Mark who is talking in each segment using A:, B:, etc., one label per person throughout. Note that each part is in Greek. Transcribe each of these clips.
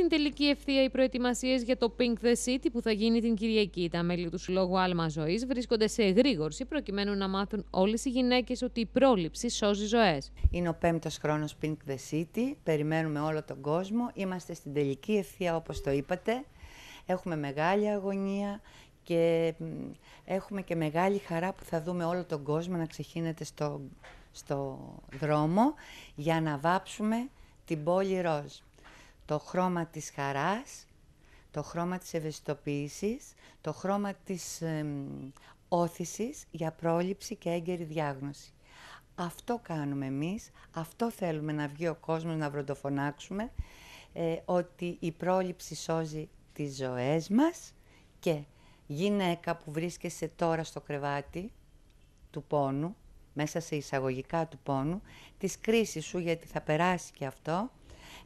A: στην τελική ευθεία οι προετοιμασίες για το Pink the City που θα γίνει την Κυριακή. Τα μέλη του Συλλόγου Άλμα Ζωής βρίσκονται σε εγρήγορση προκειμένου να μάθουν όλες οι γυναίκες ότι η πρόληψη
B: σώζει ζωές. Είναι ο πέμπτος χρόνος Pink the City. Περιμένουμε όλο τον κόσμο. Είμαστε στην τελική ευθεία, όπως το είπατε. Έχουμε μεγάλη αγωνία και έχουμε και μεγάλη χαρά που θα δούμε όλο τον κόσμο να ξεχύνεται στο, στο δρόμο για να βάψουμε την πόλη ροζ το χρώμα της χαράς, το χρώμα της ευαισθητοποίησης, το χρώμα της όθησης για πρόληψη και έγκαιρη διάγνωση. Αυτό κάνουμε εμείς, αυτό θέλουμε να βγει ο κόσμος να βροντοφωνάξουμε, ε, ότι η πρόληψη σώζει τις ζωές μας και γυναίκα που βρίσκεσαι τώρα στο κρεβάτι του πόνου, μέσα σε εισαγωγικά του πόνου, της κρίσης σου γιατί θα περάσει και αυτό,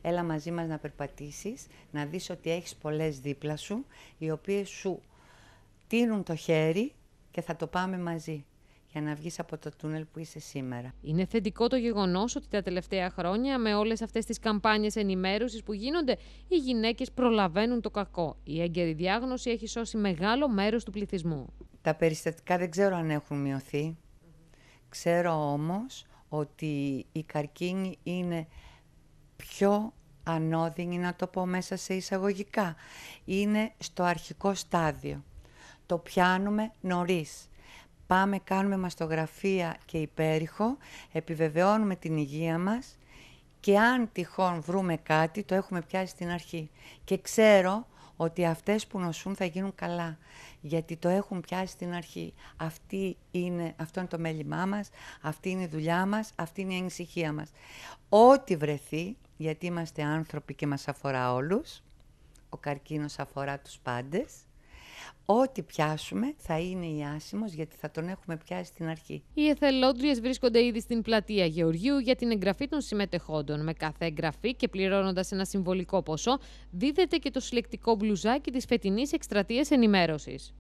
B: Έλα μαζί μας να περπατήσεις, να δεις ότι έχεις πολλές δίπλα σου, οι οποίες σου τίνουν το χέρι και θα το πάμε μαζί για να βγεις από το τούνελ που είσαι σήμερα.
A: Είναι θετικό το γεγονός ότι τα τελευταία χρόνια με όλες αυτές τις καμπάνιες ενημέρωσης που γίνονται, οι γυναίκες προλαβαίνουν το κακό. Η έγκαιρη διάγνωση έχει σώσει μεγάλο μέρος του
B: πληθυσμού. Τα περιστατικά δεν ξέρω αν έχουν μειωθεί. Ξέρω όμως ότι η καρκίνη είναι πιο ανώδυνη, να το πω μέσα σε εισαγωγικά, είναι στο αρχικό στάδιο. Το πιάνουμε νωρίς. Πάμε, κάνουμε μαστογραφία και υπέρηχο, επιβεβαιώνουμε την υγεία μας και αν τυχόν βρούμε κάτι, το έχουμε πιάσει στην αρχή. Και ξέρω ότι αυτές που νοσούν θα γίνουν καλά, γιατί το έχουν πιάσει στην αρχή. Αυτή είναι, αυτό είναι το μέλημά μας, αυτή είναι η δουλειά μας, αυτή είναι η ανησυχία μας. Ό,τι βρεθεί, γιατί είμαστε άνθρωποι και μας αφορά όλους, ο καρκίνος αφορά τους πάντες, Ό,τι πιάσουμε θα είναι άσημο γιατί θα τον έχουμε πιάσει στην αρχή.
A: Οι εθελόντριες βρίσκονται ήδη στην πλατεία Γεωργίου για την εγγραφή των συμμετεχόντων. Με κάθε εγγραφή και πληρώνοντας ένα συμβολικό ποσό, δίδεται και το συλλεκτικό μπλουζάκι της φετινής εκστρατείας ενημέρωσης.